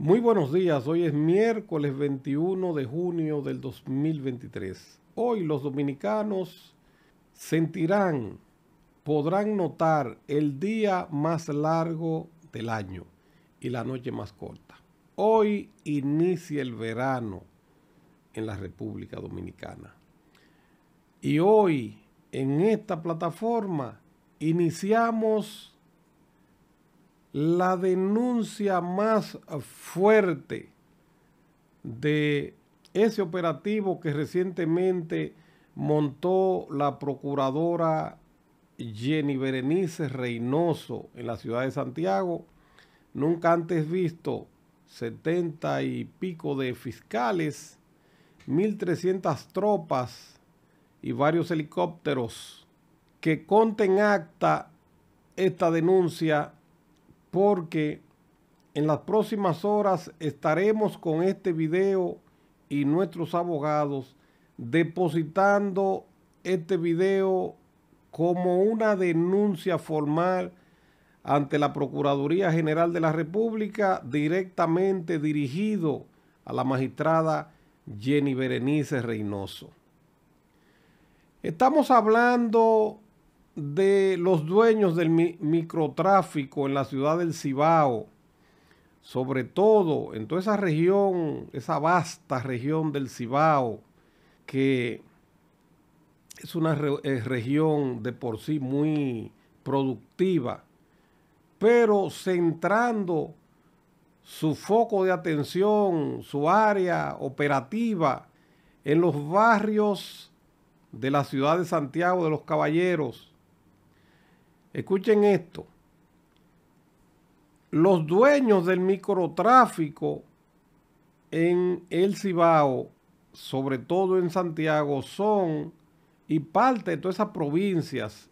Muy buenos días, hoy es miércoles 21 de junio del 2023. Hoy los dominicanos sentirán, podrán notar el día más largo del año y la noche más corta. Hoy inicia el verano en la República Dominicana. Y hoy en esta plataforma iniciamos la denuncia más fuerte de ese operativo que recientemente montó la procuradora Jenny Berenice Reynoso en la ciudad de Santiago, nunca antes visto, 70 y pico de fiscales, 1.300 tropas y varios helicópteros que conten acta esta denuncia porque en las próximas horas estaremos con este video y nuestros abogados depositando este video como una denuncia formal ante la Procuraduría General de la República directamente dirigido a la magistrada Jenny Berenice Reynoso. Estamos hablando de los dueños del microtráfico en la ciudad del Cibao, sobre todo en toda esa región, esa vasta región del Cibao, que es una eh, región de por sí muy productiva, pero centrando su foco de atención, su área operativa en los barrios de la ciudad de Santiago de los Caballeros, Escuchen esto. Los dueños del microtráfico en el Cibao, sobre todo en Santiago, son y parte de todas esas provincias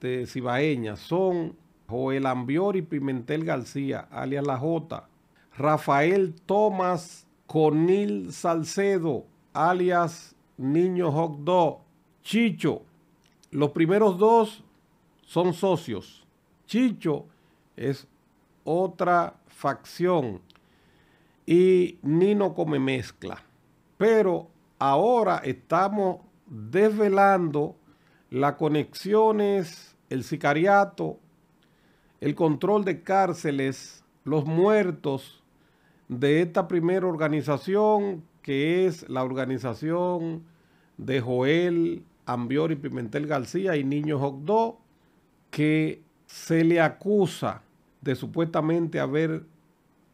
de cibaeñas son Joel Ambior y Pimentel García, alias La Jota, Rafael Tomás Conil Salcedo, alias Niño Hot Chicho. Los primeros dos son socios. Chicho es otra facción y Nino come mezcla. Pero ahora estamos desvelando las conexiones, el sicariato, el control de cárceles, los muertos de esta primera organización que es la organización de Joel Ambiori Pimentel García y Niño Jogdó que se le acusa de supuestamente haber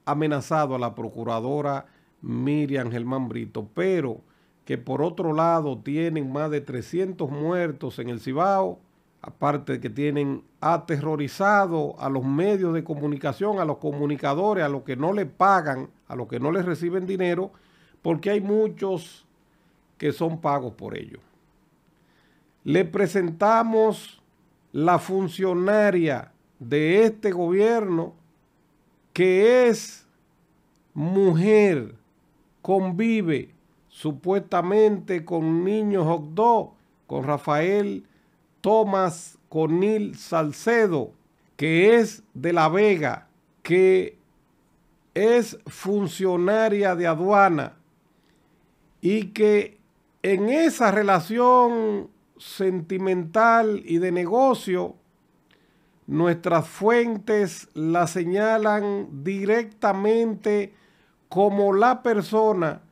amenazado a la procuradora Miriam Germán Brito, pero que por otro lado tienen más de 300 muertos en el Cibao, aparte de que tienen aterrorizado a los medios de comunicación, a los comunicadores, a los que no le pagan, a los que no les reciben dinero, porque hay muchos que son pagos por ello. Le presentamos la funcionaria de este gobierno que es mujer, convive supuestamente con niños Octó, con Rafael Tomás Conil Salcedo, que es de La Vega, que es funcionaria de aduana y que en esa relación sentimental y de negocio, nuestras fuentes la señalan directamente como la persona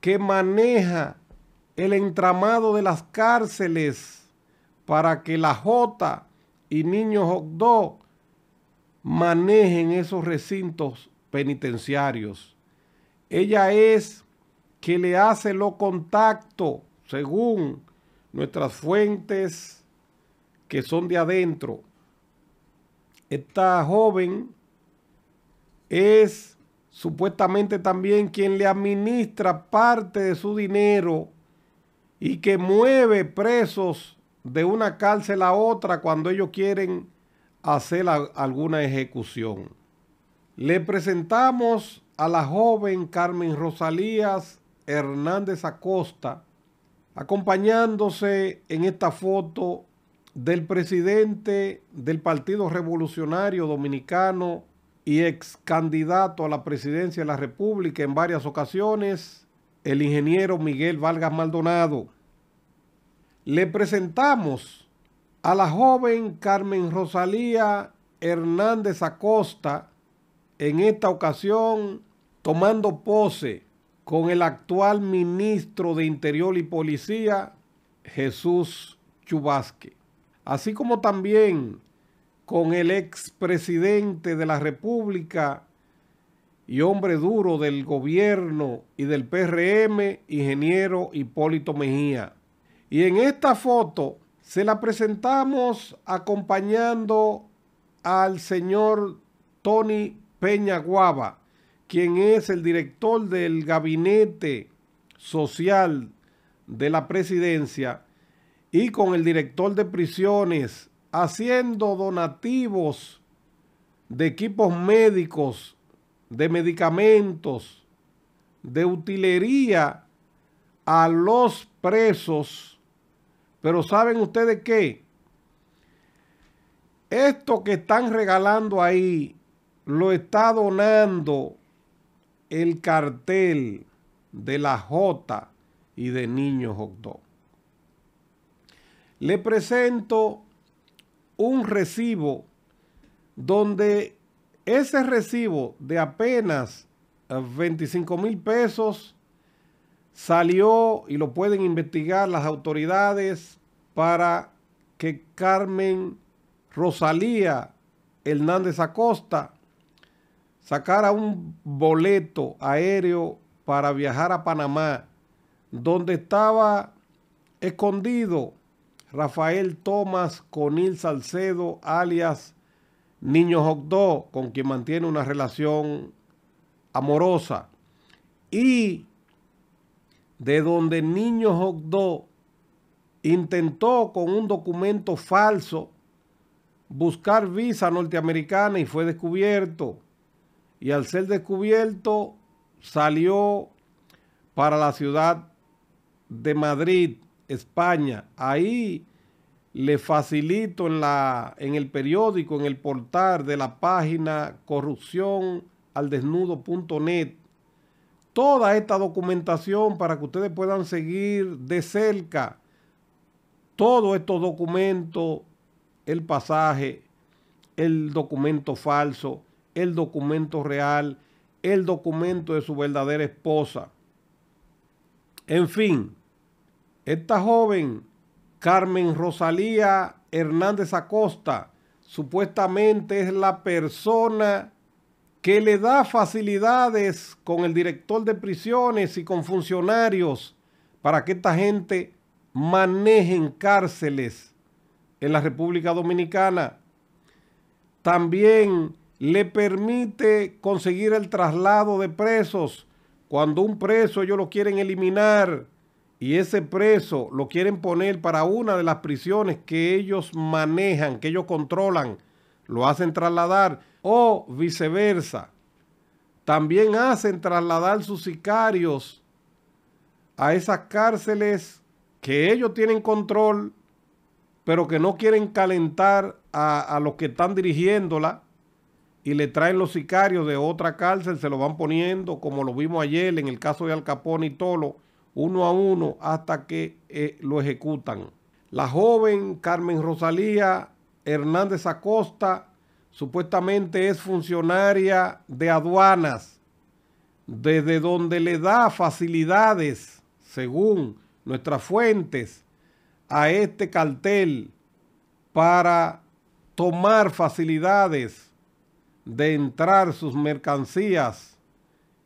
que maneja el entramado de las cárceles para que la J y Niños Octó manejen esos recintos penitenciarios. Ella es que le hace los contactos, según nuestras fuentes que son de adentro. Esta joven es supuestamente también quien le administra parte de su dinero y que mueve presos de una cárcel a otra cuando ellos quieren hacer alguna ejecución. Le presentamos a la joven Carmen Rosalías Hernández Acosta, acompañándose en esta foto del presidente del Partido Revolucionario Dominicano y ex candidato a la presidencia de la República en varias ocasiones, el ingeniero Miguel Vargas Maldonado. Le presentamos a la joven Carmen Rosalía Hernández Acosta, en esta ocasión tomando pose con el actual ministro de Interior y Policía, Jesús Chubasque, así como también con el expresidente de la República y hombre duro del gobierno y del PRM, ingeniero Hipólito Mejía. Y en esta foto se la presentamos acompañando al señor Tony Peña Guava quien es el director del gabinete social de la presidencia, y con el director de prisiones, haciendo donativos de equipos médicos, de medicamentos, de utilería a los presos. Pero ¿saben ustedes qué? Esto que están regalando ahí lo está donando el cartel de la J y de Niño Octó. Le presento un recibo donde ese recibo de apenas 25 mil pesos salió y lo pueden investigar las autoridades para que Carmen Rosalía Hernández Acosta sacara un boleto aéreo para viajar a Panamá, donde estaba escondido Rafael Tomás Conil Salcedo, alias Niño Jogdó, con quien mantiene una relación amorosa. Y de donde Niño Jogdó intentó con un documento falso buscar visa norteamericana y fue descubierto y al ser descubierto salió para la ciudad de Madrid, España. Ahí le facilito en, la, en el periódico, en el portal de la página Corrupciónaldesnudo.net toda esta documentación para que ustedes puedan seguir de cerca todos estos documentos, el pasaje, el documento falso el documento real, el documento de su verdadera esposa. En fin, esta joven, Carmen Rosalía Hernández Acosta, supuestamente es la persona que le da facilidades con el director de prisiones y con funcionarios para que esta gente maneje cárceles en la República Dominicana. También le permite conseguir el traslado de presos. Cuando un preso ellos lo quieren eliminar y ese preso lo quieren poner para una de las prisiones que ellos manejan, que ellos controlan, lo hacen trasladar o viceversa. También hacen trasladar sus sicarios a esas cárceles que ellos tienen control, pero que no quieren calentar a, a los que están dirigiéndola y le traen los sicarios de otra cárcel, se lo van poniendo, como lo vimos ayer en el caso de Al Capone y Tolo, uno a uno hasta que eh, lo ejecutan. La joven Carmen Rosalía Hernández Acosta supuestamente es funcionaria de aduanas, desde donde le da facilidades, según nuestras fuentes, a este cartel para tomar facilidades de entrar sus mercancías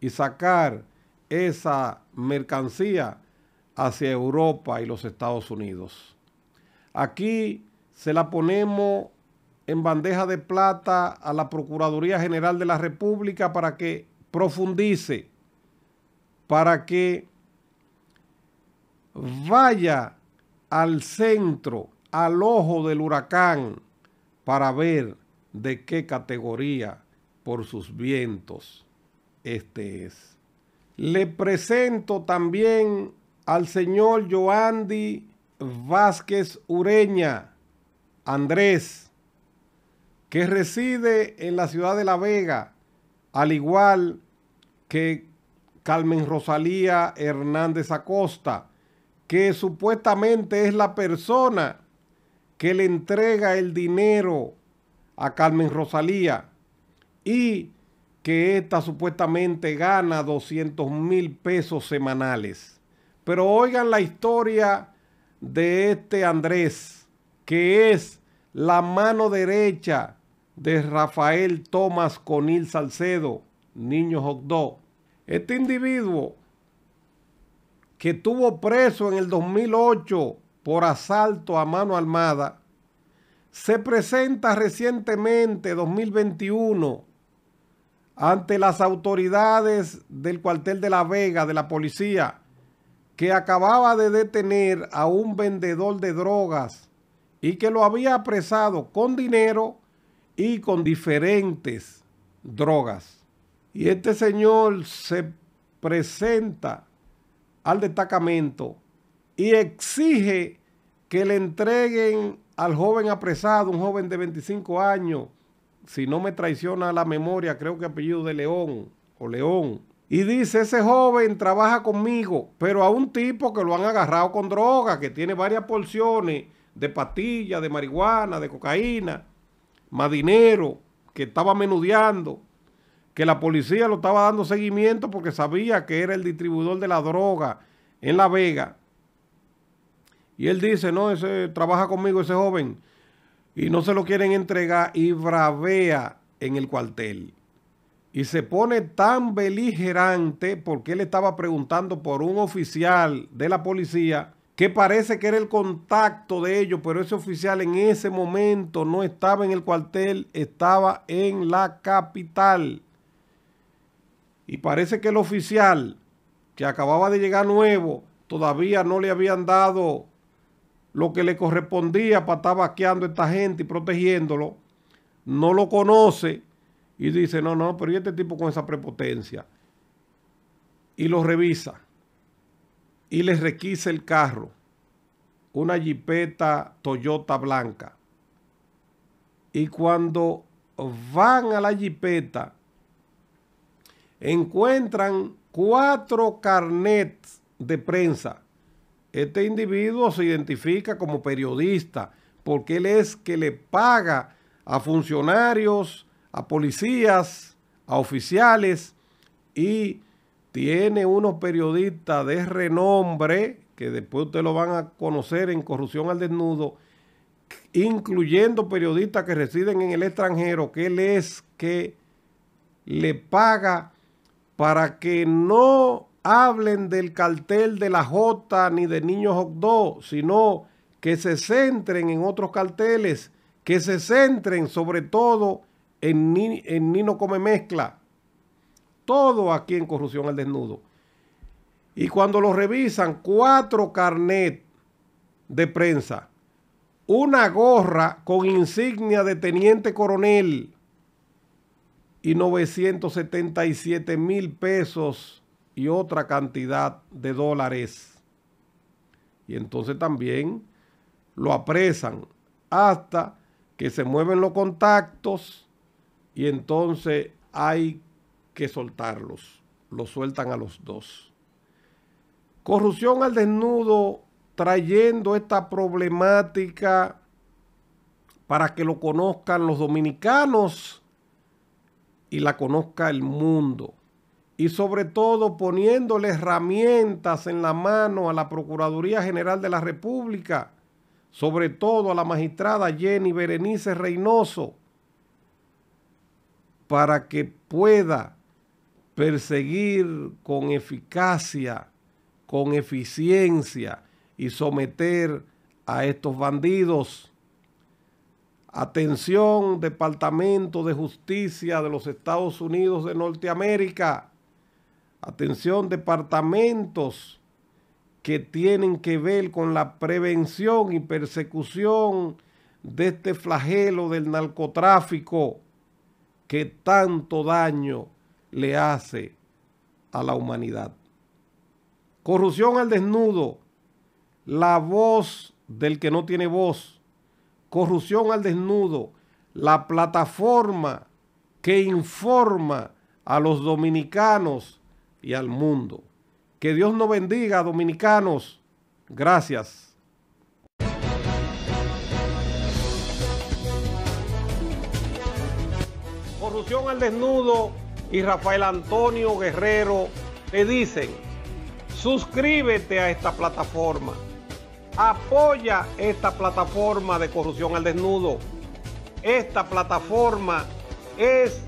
y sacar esa mercancía hacia Europa y los Estados Unidos. Aquí se la ponemos en bandeja de plata a la Procuraduría General de la República para que profundice, para que vaya al centro, al ojo del huracán, para ver de qué categoría por sus vientos este es. Le presento también al señor Joandy Vázquez Ureña, Andrés, que reside en la ciudad de La Vega, al igual que Carmen Rosalía Hernández Acosta, que supuestamente es la persona que le entrega el dinero a Carmen Rosalía y que ésta supuestamente gana 200 mil pesos semanales. Pero oigan la historia de este Andrés, que es la mano derecha de Rafael Tomás Conil Salcedo, niño Jogdó. Este individuo que estuvo preso en el 2008 por asalto a mano armada, se presenta recientemente, 2021, ante las autoridades del cuartel de La Vega, de la policía, que acababa de detener a un vendedor de drogas y que lo había apresado con dinero y con diferentes drogas. Y este señor se presenta al destacamento y exige que le entreguen al joven apresado, un joven de 25 años, si no me traiciona la memoria, creo que apellido de León o León. Y dice, ese joven trabaja conmigo, pero a un tipo que lo han agarrado con droga, que tiene varias porciones de pastillas, de marihuana, de cocaína, más dinero, que estaba menudeando, que la policía lo estaba dando seguimiento porque sabía que era el distribuidor de la droga en La Vega. Y él dice, no, ese trabaja conmigo ese joven. Y no se lo quieren entregar y bravea en el cuartel. Y se pone tan beligerante porque él estaba preguntando por un oficial de la policía que parece que era el contacto de ellos, pero ese oficial en ese momento no estaba en el cuartel, estaba en la capital. Y parece que el oficial que acababa de llegar nuevo, todavía no le habían dado lo que le correspondía para estar vaqueando a esta gente y protegiéndolo, no lo conoce y dice, no, no, pero ¿y este tipo con esa prepotencia? Y lo revisa y les requisa el carro, una jipeta Toyota blanca. Y cuando van a la jipeta, encuentran cuatro carnets de prensa este individuo se identifica como periodista porque él es que le paga a funcionarios, a policías, a oficiales y tiene unos periodistas de renombre que después ustedes lo van a conocer en Corrupción al Desnudo, incluyendo periodistas que residen en el extranjero, que él es que le paga para que no hablen del cartel de la J ni de Niño Hot sino que se centren en otros carteles, que se centren sobre todo en, en Nino Come Mezcla. Todo aquí en Corrupción al Desnudo. Y cuando lo revisan, cuatro carnet de prensa, una gorra con insignia de teniente coronel y 977 mil pesos y otra cantidad de dólares. Y entonces también lo apresan hasta que se mueven los contactos y entonces hay que soltarlos. Los sueltan a los dos. Corrupción al desnudo trayendo esta problemática para que lo conozcan los dominicanos y la conozca el mundo y sobre todo poniéndole herramientas en la mano a la Procuraduría General de la República, sobre todo a la magistrada Jenny Berenice Reynoso, para que pueda perseguir con eficacia, con eficiencia y someter a estos bandidos. Atención, Departamento de Justicia de los Estados Unidos de Norteamérica Atención, departamentos que tienen que ver con la prevención y persecución de este flagelo del narcotráfico que tanto daño le hace a la humanidad. Corrupción al desnudo, la voz del que no tiene voz, corrupción al desnudo, la plataforma que informa a los dominicanos y al mundo. Que Dios nos bendiga, dominicanos. Gracias. Corrupción al desnudo y Rafael Antonio Guerrero te dicen, suscríbete a esta plataforma, apoya esta plataforma de Corrupción al desnudo. Esta plataforma es